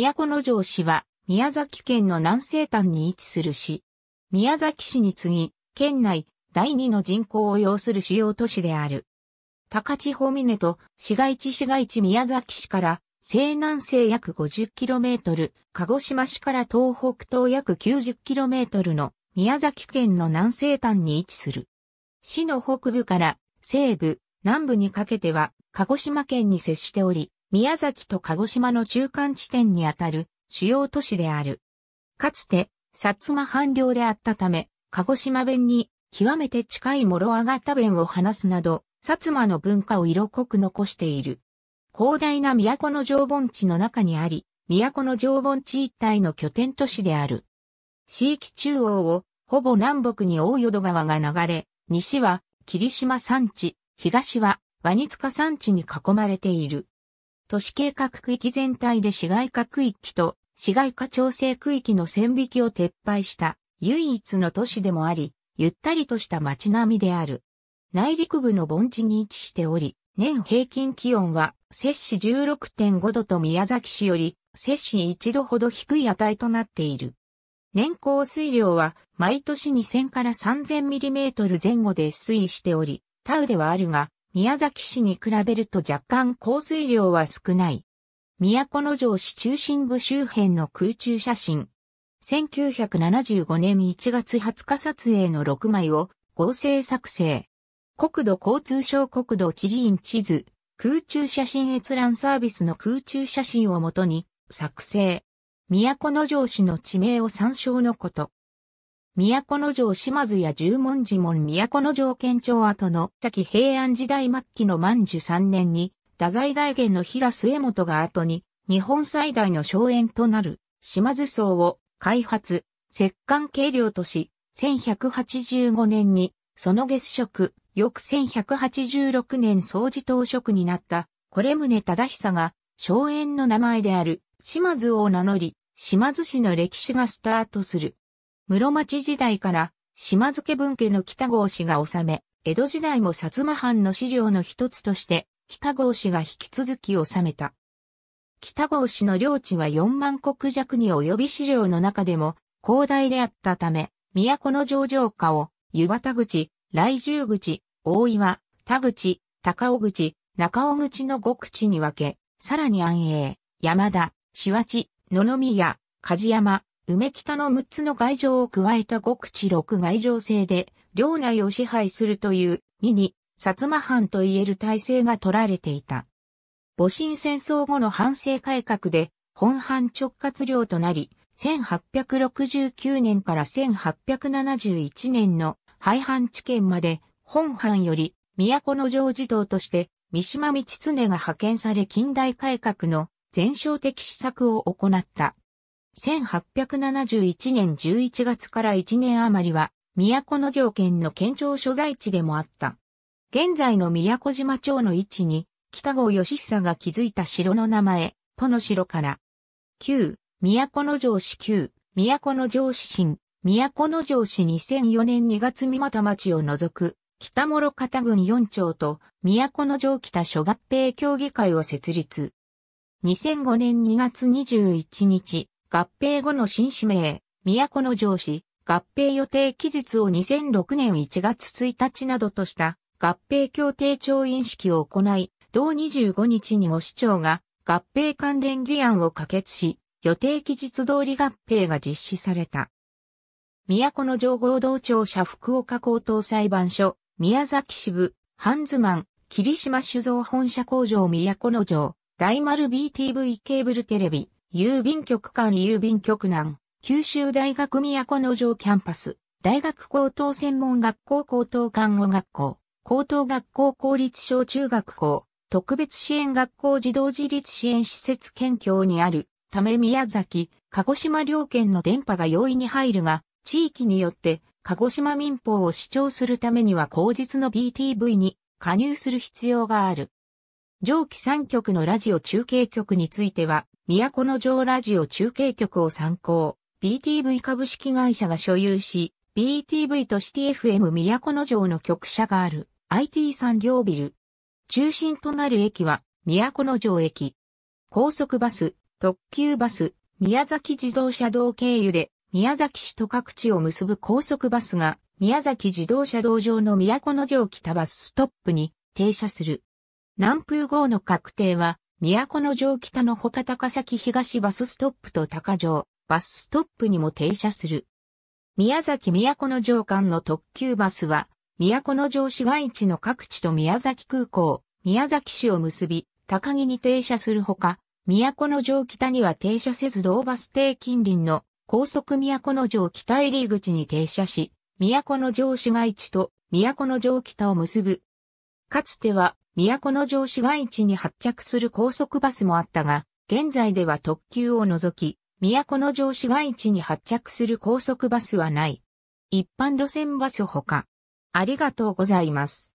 都城市は、宮崎県の南西端に位置する市。宮崎市に次ぎ、県内第2の人口を要する主要都市である。高千穂峰と市街地市街地宮崎市から西南西約 50km、鹿児島市から東北東約 90km の宮崎県の南西端に位置する。市の北部から西部、南部にかけては鹿児島県に接しており、宮崎と鹿児島の中間地点にあたる主要都市である。かつて、薩摩藩領であったため、鹿児島弁に極めて近い諸上がた弁を話すなど、薩摩の文化を色濃く残している。広大な都の縄文地の中にあり、都の縄文地一帯の拠点都市である。地域中央をほぼ南北に大淀川が流れ、西は霧島山地、東はワニ塚山地に囲まれている。都市計画区域全体で市街化区域と市街化調整区域の線引きを撤廃した唯一の都市でもあり、ゆったりとした街並みである。内陸部の盆地に位置しており、年平均気温は摂氏16.5度と宮崎市より摂氏1度ほど低い値となっている。年降水量は毎年2000から3000ミリメートル前後で推移しており、タウではあるが、宮崎市に比べると若干降水量は少ない。都城市中心部周辺の空中写真。1975年1月20日撮影の6枚を合成作成。国土交通省国土地理院地図、空中写真閲覧サービスの空中写真をもとに作成。都城市の地名を参照のこと。都城島津や十文字門都城県庁跡の先平安時代末期の万寿三年に、太宰大元の平末元が後に、日本最大の荘園となる島津荘を開発、石関計量とし、1185年に、その月食、翌1186年掃除当職になった、これ宗忠久が、荘園の名前である島津を名乗り、島津市の歴史がスタートする。室町時代から島津家分家の北郷氏が治め、江戸時代も薩摩藩の資料の一つとして北郷氏が引き続き治めた。北郷氏の領地は4万石弱に及び資料の中でも広大であったため、都の上場下を湯端口、来住口、大岩、田口、高尾口、中尾口の5口に分け、さらに安永、山田、し和地、野々宮、梶山、梅北の6つの外城を加えた極地6外城制で、領内を支配するという、ミニ、薩摩藩といえる体制が取られていた。戊辰戦争後の反政改革で、本藩直轄領となり、1869年から1871年の廃藩置県まで、本藩より都の城児童として、三島道常が派遣され近代改革の前哨的施策を行った。1871年11月から1年余りは、都城県の県庁所在地でもあった。現在の宮古島町の位置に、北郷義久が築いた城の名前、都の城から、旧、都城市旧、都城市新、都城市2004年2月三股町を除く、北諸方郡4町と、都城北諸合併協議会を設立。2005年2月21日、合併後の新市名、都城市、合併予定期日を2006年1月1日などとした合併協定調印式を行い、同25日にも市長が合併関連議案を可決し、予定期日通り合併が実施された。都城合同庁舎福岡高等裁判所、宮崎支部、ハンズマン、霧島酒造本社工場都城、大丸 BTV ケーブルテレビ、郵便局間郵便局南、九州大学都の城キャンパス、大学高等専門学校高等看護学校、高等学校公立小中学校、特別支援学校児童自立支援施設県境にある、ため宮崎、鹿児島両県の電波が容易に入るが、地域によって、鹿児島民法を主張するためには口実の BTV に加入する必要がある。上記3局のラジオ中継局については、都のラジオ中継局を参考、BTV 株式会社が所有し、BTV とシティ FM 都の城の局舎がある IT 産業ビル。中心となる駅は、都の城駅。高速バス、特急バス、宮崎自動車道経由で、宮崎市と各地を結ぶ高速バスが、宮崎自動車道上の都の城北バスストップに停車する。南風号の確定は、都城北の他高崎東バスストップと高城、バスストップにも停車する。宮崎都城間の特急バスは、都城市街地の各地と宮崎空港、宮崎市を結び、高木に停車するほか、都城北には停車せず同バス停近隣の高速都城北入り口に停車し、都城市街地と都城北を結ぶかつては、都城市街地に発着する高速バスもあったが、現在では特急を除き、都城市街地に発着する高速バスはない。一般路線バスほか。ありがとうございます。